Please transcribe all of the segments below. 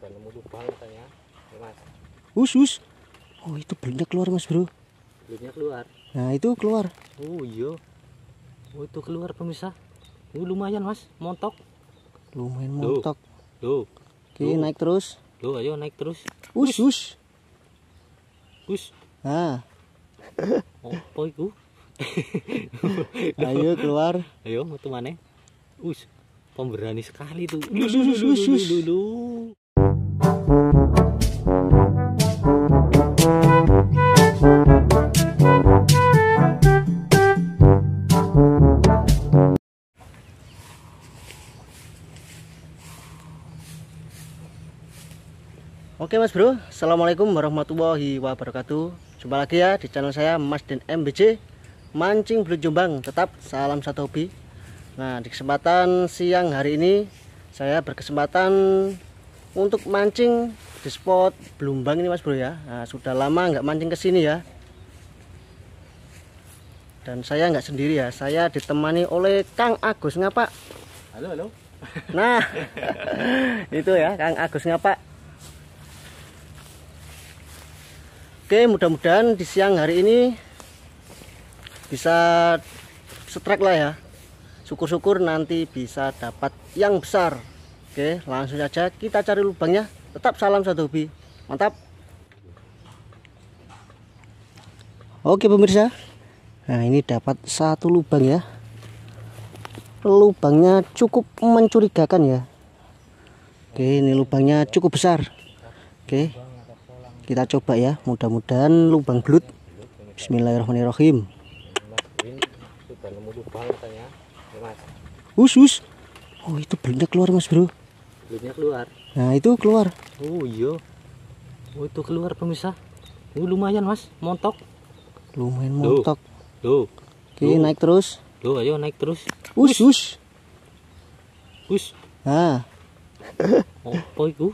udah nemu lubang katanya mas us oh itu belumnya keluar mas bro belumnya keluar nah itu keluar oh iya oh itu keluar pemirsa ini lumayan mas montok lumayan montok Tuh. Loh. oke naik terus Tuh, ayo naik terus usus, us us nah. oh apa itu ayo keluar ayo mau mana us pemberani sekali tuh usus, usus, lulu Oke mas bro, Assalamualaikum warahmatullahi wabarakatuh Jumpa lagi ya di channel saya Mas Den MBC Mancing Belut Jombang, tetap salam satu hobi Nah di kesempatan siang hari ini Saya berkesempatan untuk mancing di spot Belumbang ini mas bro ya nah, Sudah lama nggak mancing ke sini ya Dan saya nggak sendiri ya, saya ditemani oleh Kang Agus Ngapa Halo halo Nah itu ya Kang Agus Ngapa Oke, mudah-mudahan di siang hari ini bisa strike lah ya. Syukur-syukur nanti bisa dapat yang besar. Oke, langsung saja kita cari lubangnya. Tetap salam satu hobi. Mantap. Oke pemirsa. Nah, ini dapat satu lubang ya. Lubangnya cukup mencurigakan ya. Oke, ini lubangnya cukup besar. Oke kita coba ya mudah-mudahan lubang belut bismillahirrahmanirrahim usus oh itu belutnya keluar mas bro belutnya keluar nah itu keluar oh iya oh itu keluar pemirsa oh, lumayan mas montok lumayan montok tuh oke Loh. naik terus tuh ayo naik terus usus us us nah apa itu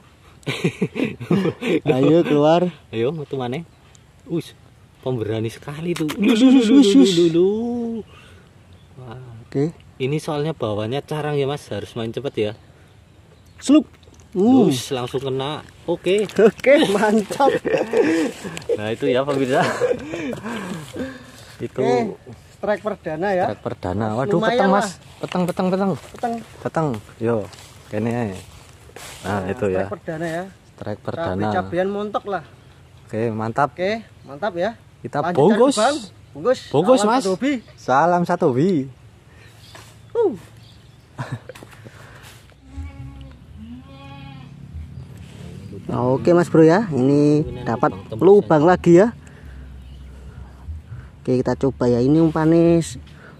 ayo keluar ayo mau tuh mana us pemberani sekali tuh dulu oke ini soalnya bawahnya carang ya mas harus main cepet ya slup Uh. langsung kena. Oke. Oke, mantap. nah, itu ya pemirsa. itu okay. perdana ya. Strike perdana. Waduh, peteng Mas. Petang, petang, petang. Petang. Petang. Yo. Kene nah, nah itu strike ya perdana ya strike perdana cabian montok lah oke mantap oke mantap ya kita Lanjut bungkus bang. bungkus bungkus salam mas satu bi. salam satu bi uh. nah, Oke mas bro ya Ini dapat lubang lagi ya Oke kita coba ya Ini umpanis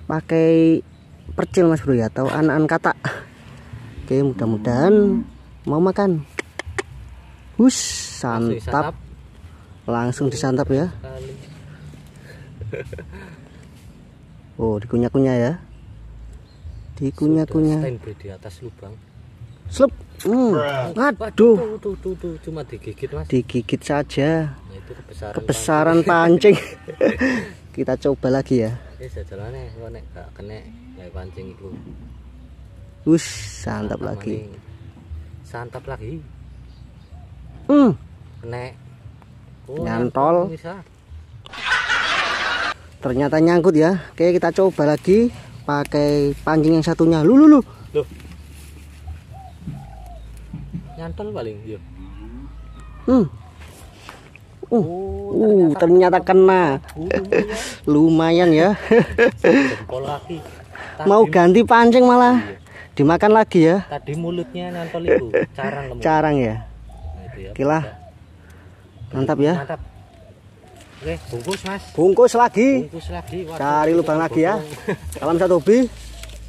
pakai percil mas bro ya Atau anak-anak kata Oke mudah-mudahan mau makan Hus, santap. Langsung disantap ya. Oh, dikunyah-kunyah ya. Dikunyah-kunyah. di atas lubang. slup Hmm. Aduh. cuma digigit, Mas. Digigit saja. Nah, kebesaran, pancing. Kita coba lagi ya. Wis kena pancing itu santap lagi. ini santap lagi hmm. nek oh, nyantol ternyata nyangkut ya oke kita coba lagi pakai pancing yang satunya lu lu lu Loh. nyantol paling yuk iya. hmm. Uh, oh, uh, ternyata, ternyata kena. Uh, iya. Lumayan ya. Mau ganti pancing malah. Iya dimakan lagi ya tadi mulutnya nyantol itu carang kamu. carang ya, nah, ya mantap ya mantap oke bungkus mas bungkus lagi bungkus lagi Waduh, cari lubang lagi ya salam satu hobi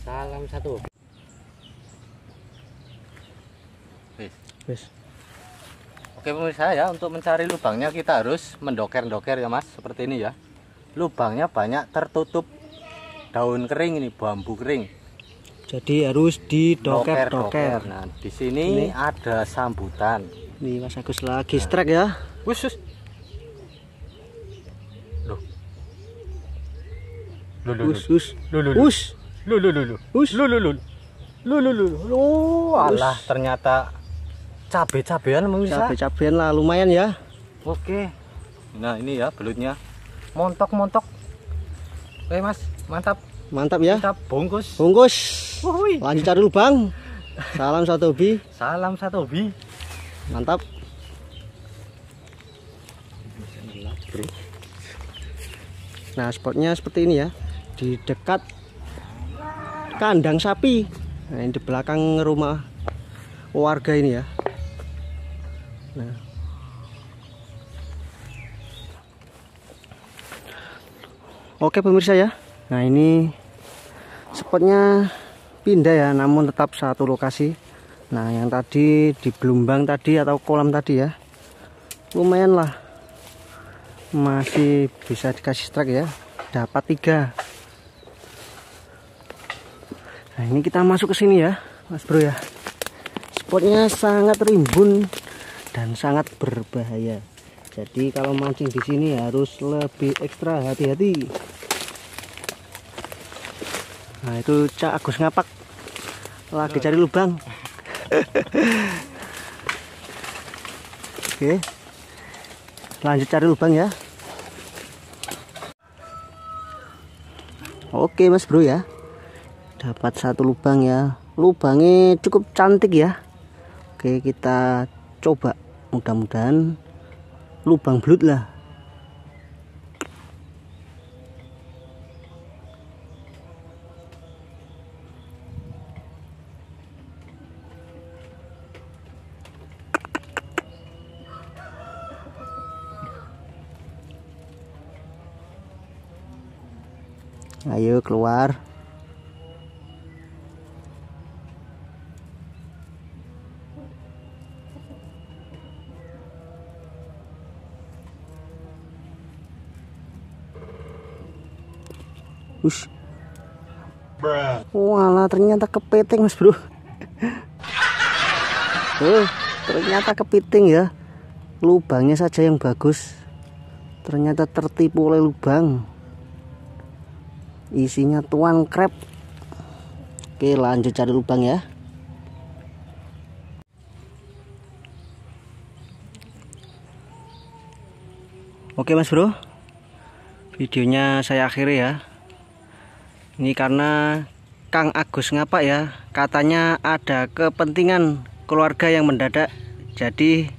salam satu hobi Oke pemirsa ya untuk mencari lubangnya kita harus mendoker-doker ya mas seperti ini ya lubangnya banyak tertutup daun kering ini bambu kering jadi harus di doker doker. Nah, di sini ini. ada sambutan. Nih Mas Agus lagi nah. strike ya. Khusus. Loh. Loh ternyata cabe-cabean pemirsa. Cabe-cabean lah lumayan ya. Oke. Nah, ini ya belutnya. Montok-montok. Oke, eh, Mas. Mantap mantap ya kita bungkus bungkus Wuhui. lanjut cari lubang salam satu hobi salam satu hobi mantap nah spotnya seperti ini ya di dekat kandang sapi nah ini di belakang rumah warga ini ya nah Oke pemirsa ya Nah ini spotnya pindah ya namun tetap satu lokasi Nah yang tadi di gelombang tadi atau kolam tadi ya Lumayan lah Masih bisa dikasih strike ya Dapat tiga Nah ini kita masuk ke sini ya Mas bro ya Spotnya sangat rimbun dan sangat berbahaya jadi kalau mancing di sini harus lebih ekstra hati-hati nah itu Cak Agus ngapak lagi cari lubang oke lanjut cari lubang ya oke mas bro ya dapat satu lubang ya lubangnya cukup cantik ya oke kita coba mudah-mudahan lubang belut lah ayo keluar Ush. Walah ternyata kepiting mas bro Oh, ternyata kepiting ya lubangnya saja yang bagus ternyata tertipu oleh lubang isinya tuan crab oke lanjut cari lubang ya oke mas bro videonya saya akhiri ya ini karena Kang Agus ngapa ya katanya ada kepentingan keluarga yang mendadak jadi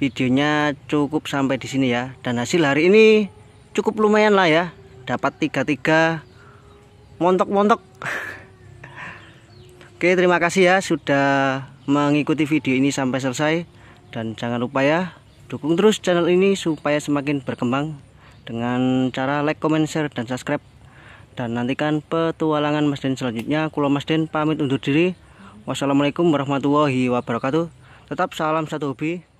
videonya cukup sampai di sini ya dan hasil hari ini cukup lumayan lah ya dapat tiga tiga montok-montok Oke terima kasih ya sudah mengikuti video ini sampai selesai dan jangan lupa ya dukung terus channel ini supaya semakin berkembang dengan cara like, comment, share, dan subscribe dan nantikan petualangan Mas Den selanjutnya Kulo Mas Den pamit undur diri Wassalamualaikum warahmatullahi wabarakatuh tetap salam satu hobi